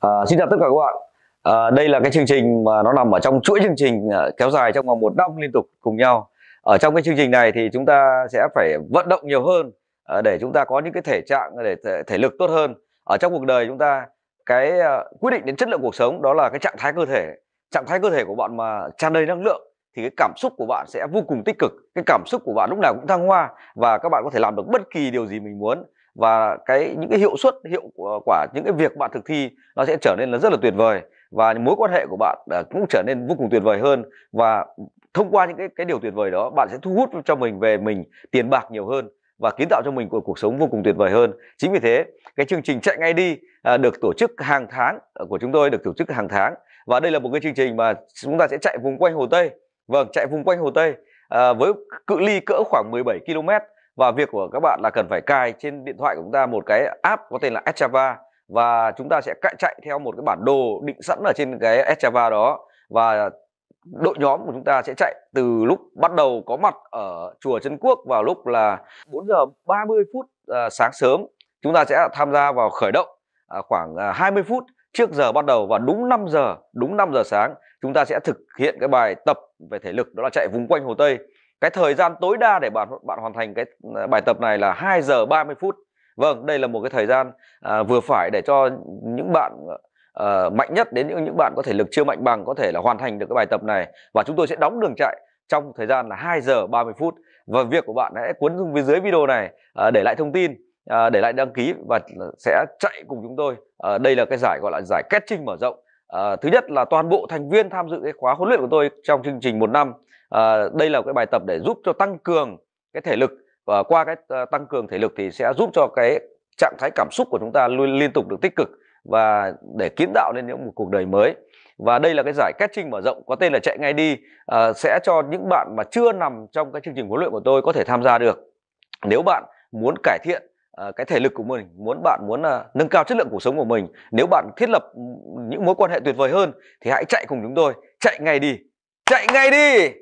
À, xin chào tất cả các bạn. À, đây là cái chương trình mà nó nằm ở trong chuỗi chương trình ờ, kéo dài trong vòng một năm liên tục cùng nhau. Ở trong cái chương trình này thì chúng ta sẽ phải vận động nhiều hơn để chúng ta có những cái thể trạng để thể, thể lực tốt hơn. Ở trong cuộc đời chúng ta cái quyết định đến chất lượng cuộc sống đó là cái trạng thái cơ thể. Trạng thái cơ thể của bạn mà tràn đầy năng lượng thì cái cảm xúc của bạn sẽ vô cùng tích cực cái cảm xúc của bạn lúc nào cũng thăng hoa và các bạn có thể làm được bất kỳ điều gì mình muốn và cái những cái hiệu suất hiệu ờ, quả những cái việc bạn thực thi nó sẽ trở nên là rất là tuyệt vời và mối quan hệ của bạn ờ, cũng trở nên vô cùng tuyệt vời hơn và thông qua những cái cái điều tuyệt vời đó bạn sẽ thu hút cho mình về mình tiền bạc nhiều hơn và kiến tạo cho mình một cuộc sống vô cùng tuyệt vời hơn chính vì thế cái chương trình chạy ngay đi ờ, được tổ chức hàng tháng của chúng tôi được tổ chức hàng tháng và đây là một cái chương trình mà chúng ta sẽ chạy vùng quanh hồ tây vâng chạy vùng quanh hồ tây với cự ly cỡ khoảng 17 km và việc của các bạn là cần phải cài trên điện thoại của chúng ta một cái app có tên là Java và chúng ta sẽ chạy theo một cái bản đồ định sẵn ở trên cái Java đó và đội nhóm của chúng ta sẽ chạy từ lúc bắt đầu có mặt ở chùa Trấn Quốc vào lúc là 4 giờ 30 phút à, sáng sớm chúng ta sẽ tham gia vào khởi động à, khoảng à, 20 phút trước giờ bắt đầu và đúng 5 giờ đúng 5 giờ sáng chúng ta sẽ thực hiện cái bài tập về thể lực đó là chạy vùng quanh Hồ Tây cái thời gian tối đa để bạn bạn hoàn thành cái ờ, bài tập này là 2 giờ 30 phút vâng đây là một cái thời gian à, vừa phải để cho những bạn à, mạnh nhất đến những những bạn có thể lực chưa mạnh bằng có thể là hoàn thành được cái bài tập này và chúng tôi sẽ đóng đường chạy trong thời gian là 2 giờ 30 phút và việc của bạn hãy cuốn xuống phía dưới video này à, để lại thông tin à, để lại đăng ký và sẽ chạy cùng chúng tôi à, đây là cái giải gọi là giải catching mở rộng à, thứ nhất là toàn bộ thành viên tham dự cái khóa huấn luyện của tôi trong chương trình một năm à, đây là cái bài tập để giúp cho tăng cường cái thể lực và qua cái ờ, tăng cường thể lực thì sẽ giúp cho cái trạng thái cảm xúc của chúng ta luôn liên tục được tích cực và để kiến tạo nên những một cuộc đời mới và đây là cái giải trình mở rộng có tên là chạy ngay đi à, sẽ cho những bạn mà chưa nằm trong cái chương trình huấn luyện của tôi có thể tham gia được nếu bạn muốn cải thiện uh, cái thể lực của mình muốn bạn muốn uh, nâng cao chất lượng cuộc sống của mình nếu bạn thiết lập những mối quan hệ tuyệt vời hơn thì hãy chạy cùng chúng tôi chạy ngay đi chạy ngay đi